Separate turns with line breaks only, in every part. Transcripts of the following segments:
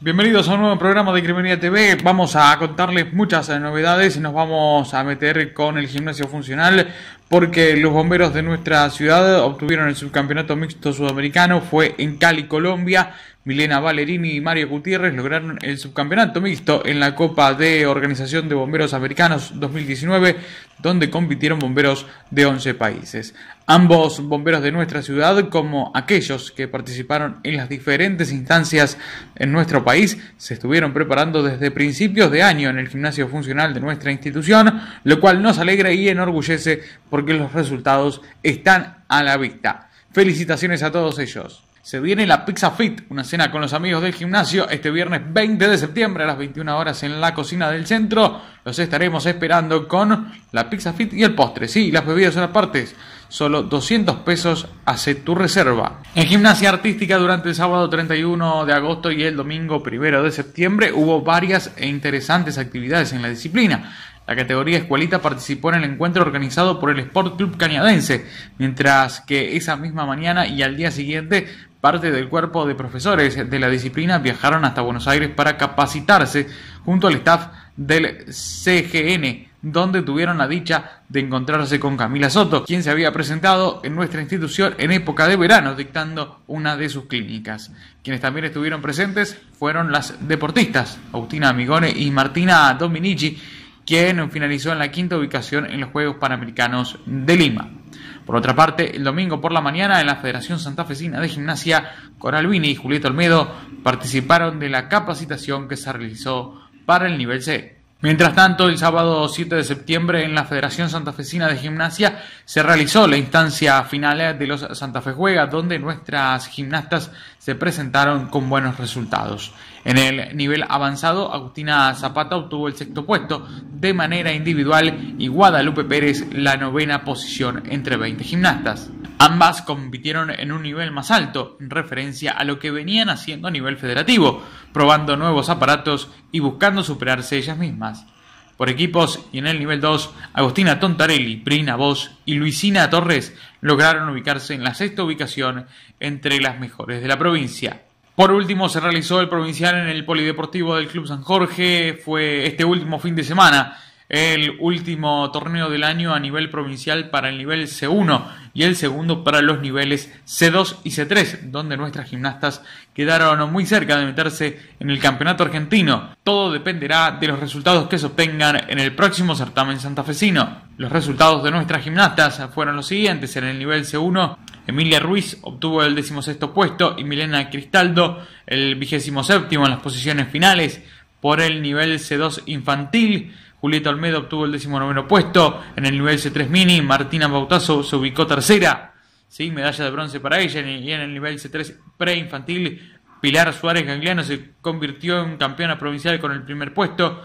Bienvenidos a un nuevo programa de Crimería TV. Vamos a contarles muchas novedades. y Nos vamos a meter con el gimnasio funcional porque los bomberos de nuestra ciudad obtuvieron el subcampeonato mixto sudamericano, fue en Cali, Colombia. Milena Valerini y Mario Gutiérrez lograron el subcampeonato mixto en la Copa de Organización de Bomberos Americanos 2019, donde compitieron bomberos de 11 países. Ambos bomberos de nuestra ciudad, como aquellos que participaron en las diferentes instancias en nuestro país, se estuvieron preparando desde principios de año en el gimnasio funcional de nuestra institución, lo cual nos alegra y enorgullece porque los resultados están a la vista. Felicitaciones a todos ellos. Se viene la Pizza Fit, una cena con los amigos del gimnasio este viernes 20 de septiembre a las 21 horas en la cocina del centro. Los estaremos esperando con la Pizza Fit y el postre. Sí, las bebidas son apartes. Solo 200 pesos hace tu reserva. En gimnasia artística durante el sábado 31 de agosto y el domingo 1 de septiembre hubo varias e interesantes actividades en la disciplina. La categoría Escuelita participó en el encuentro organizado por el Sport Club Cañadense, mientras que esa misma mañana y al día siguiente parte del cuerpo de profesores de la disciplina viajaron hasta Buenos Aires para capacitarse junto al staff del CGN donde tuvieron la dicha de encontrarse con Camila Soto, quien se había presentado en nuestra institución en época de verano dictando una de sus clínicas. Quienes también estuvieron presentes fueron las deportistas Agustina Amigone y Martina Dominici, quien finalizó en la quinta ubicación en los Juegos Panamericanos de Lima. Por otra parte, el domingo por la mañana en la Federación Santafesina de Gimnasia, Coralvini y Julieta Olmedo participaron de la capacitación que se realizó para el nivel C. Mientras tanto, el sábado 7 de septiembre en la Federación Santafesina de Gimnasia se realizó la instancia final de los Santa Fe Juega, donde nuestras gimnastas se presentaron con buenos resultados. En el nivel avanzado, Agustina Zapata obtuvo el sexto puesto de manera individual y Guadalupe Pérez la novena posición entre 20 gimnastas. Ambas compitieron en un nivel más alto, en referencia a lo que venían haciendo a nivel federativo, probando nuevos aparatos y buscando superarse ellas mismas. Por equipos y en el nivel 2, Agustina Tontarelli, Prina Vos y Luisina Torres lograron ubicarse en la sexta ubicación entre las mejores de la provincia. Por último, se realizó el provincial en el Polideportivo del Club San Jorge. Fue este último fin de semana el último torneo del año a nivel provincial para el nivel C1 y el segundo para los niveles C2 y C3, donde nuestras gimnastas quedaron muy cerca de meterse en el campeonato argentino. Todo dependerá de los resultados que se obtengan en el próximo certamen santafesino. Los resultados de nuestras gimnastas fueron los siguientes. En el nivel C1, Emilia Ruiz obtuvo el decimosexto puesto y Milena Cristaldo el vigésimo séptimo en las posiciones finales por el nivel C2 infantil. Julieta Olmedo obtuvo el noveno puesto en el nivel C3 mini. Martina Bautazo se ubicó tercera. Sí, medalla de bronce para ella. Y en el nivel C3 preinfantil, Pilar Suárez Gangliano se convirtió en campeona provincial con el primer puesto.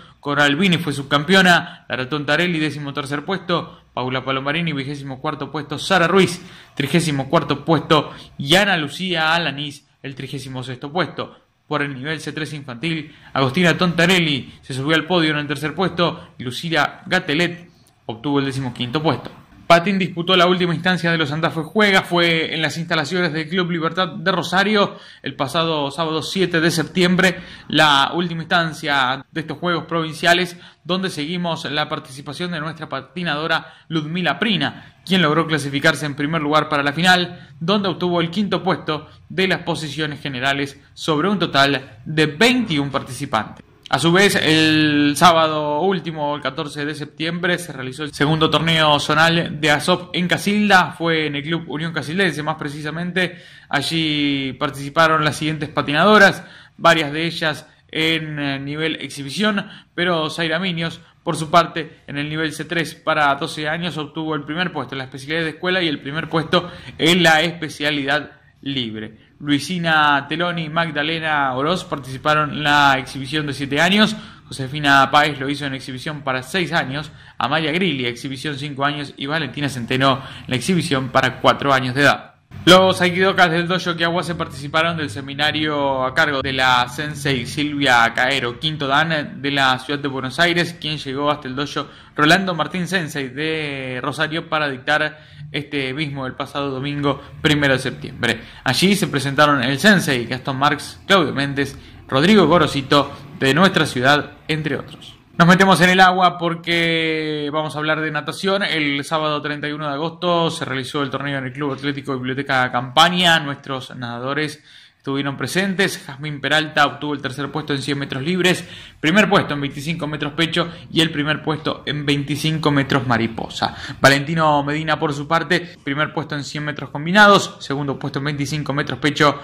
Bini fue subcampeona, Lara Tontarelli décimo tercer puesto, Paula Palomarini vigésimo cuarto puesto, Sara Ruiz trigésimo cuarto puesto y Ana Lucía Alaniz el trigésimo sexto puesto. Por el nivel C3 infantil, Agostina Tontarelli se subió al podio en el tercer puesto y Lucía Gatelet obtuvo el décimo quinto puesto. Patín disputó la última instancia de los Santa Fe Juega, fue en las instalaciones del Club Libertad de Rosario el pasado sábado 7 de septiembre, la última instancia de estos Juegos Provinciales, donde seguimos la participación de nuestra patinadora Ludmila Prina, quien logró clasificarse en primer lugar para la final, donde obtuvo el quinto puesto de las posiciones generales sobre un total de 21 participantes. A su vez, el sábado último, el 14 de septiembre, se realizó el segundo torneo zonal de ASOP en Casilda, fue en el Club Unión Casildense más precisamente. Allí participaron las siguientes patinadoras, varias de ellas en eh, nivel exhibición, pero Zaira Minios, por su parte, en el nivel C3 para 12 años obtuvo el primer puesto en la especialidad de escuela y el primer puesto en la especialidad libre. Luisina Teloni y Magdalena Oroz participaron en la exhibición de siete años. Josefina Páez lo hizo en exhibición para seis años. Amalia Grilli, exhibición cinco años. Y Valentina Centeno, la exhibición para cuatro años de edad. Los aikidokas del dojo se participaron del seminario a cargo de la sensei Silvia Caero Quinto Dan de la ciudad de Buenos Aires, quien llegó hasta el dojo Rolando Martín Sensei de Rosario para dictar este mismo el pasado domingo primero de septiembre. Allí se presentaron el sensei Gastón Marx, Claudio Méndez, Rodrigo Gorosito de nuestra ciudad, entre otros. Nos metemos en el agua porque vamos a hablar de natación. El sábado 31 de agosto se realizó el torneo en el Club Atlético Biblioteca Campaña. Nuestros nadadores estuvieron presentes. Jazmín Peralta obtuvo el tercer puesto en 100 metros libres, primer puesto en 25 metros pecho y el primer puesto en 25 metros mariposa. Valentino Medina, por su parte, primer puesto en 100 metros combinados, segundo puesto en 25 metros pecho,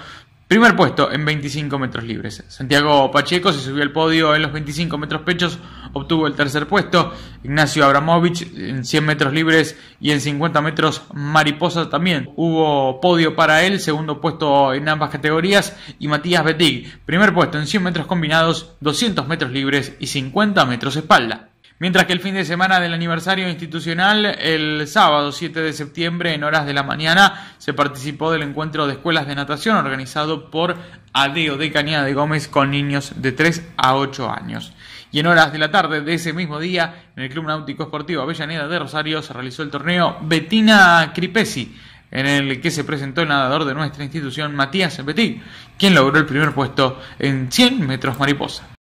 Primer puesto en 25 metros libres. Santiago Pacheco se subió al podio en los 25 metros pechos, obtuvo el tercer puesto. Ignacio Abramovich en 100 metros libres y en 50 metros mariposa también. Hubo podio para él, segundo puesto en ambas categorías. Y Matías Betig, primer puesto en 100 metros combinados, 200 metros libres y 50 metros espalda. Mientras que el fin de semana del aniversario institucional, el sábado 7 de septiembre en horas de la mañana, se participó del encuentro de escuelas de natación organizado por Adeo de Cañada de Gómez con niños de 3 a 8 años. Y en horas de la tarde de ese mismo día, en el Club Náutico Esportivo Avellaneda de Rosario se realizó el torneo Betina Cripesi, en el que se presentó el nadador de nuestra institución, Matías Petit, quien logró el primer puesto en 100 metros mariposa.